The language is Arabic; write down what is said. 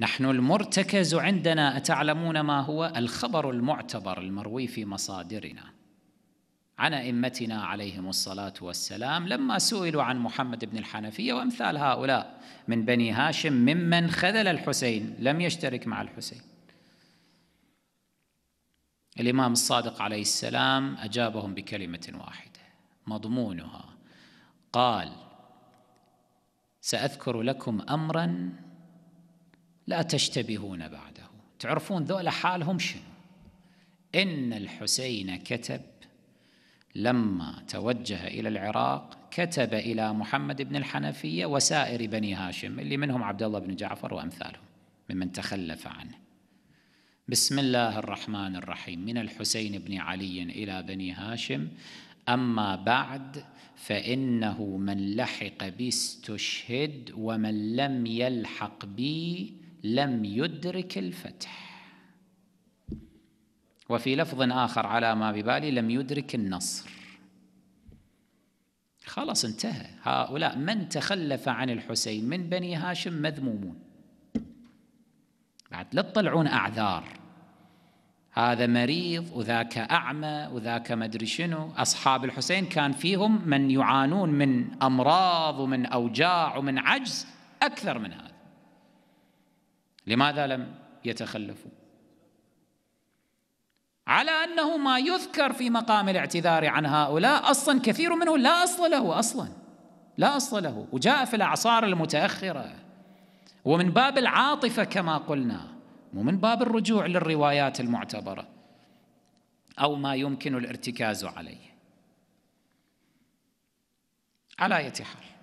نحن المرتكز عندنا أتعلمون ما هو الخبر المعتبر المروي في مصادرنا عن أئمتنا عليهم الصلاة والسلام لما سئلوا عن محمد بن الحنفية وأمثال هؤلاء من بني هاشم ممن خذل الحسين لم يشترك مع الحسين الإمام الصادق عليه السلام أجابهم بكلمة واحدة مضمونها قال سأذكر لكم أمرا لا تشتبهون بعده تعرفون ذولا حالهم شنو إن الحسين كتب لما توجه إلى العراق كتب إلى محمد بن الحنفية وسائر بني هاشم اللي منهم عبد الله بن جعفر وأمثالهم ممن تخلف عنه بسم الله الرحمن الرحيم من الحسين بن علي إلى بني هاشم أما بعد فإنه من لحق بي استشهد ومن لم يلحق بي لم يدرك الفتح وفي لفظ آخر على ما ببالي لم يدرك النصر خلاص انتهى هؤلاء من تخلف عن الحسين من بني هاشم مذمومون بعد لا تطلعون أعذار هذا مريض وذاك أعمى وذاك مدري شنو أصحاب الحسين كان فيهم من يعانون من أمراض ومن أوجاع ومن عجز أكثر من هذا لماذا لم يتخلفوا على انه ما يذكر في مقام الاعتذار عن هؤلاء اصلا كثير منه لا اصل له اصلا لا اصل له وجاء في الاعصار المتاخره ومن باب العاطفه كما قلنا مو من باب الرجوع للروايات المعتبره او ما يمكن الارتكاز عليه على اية حال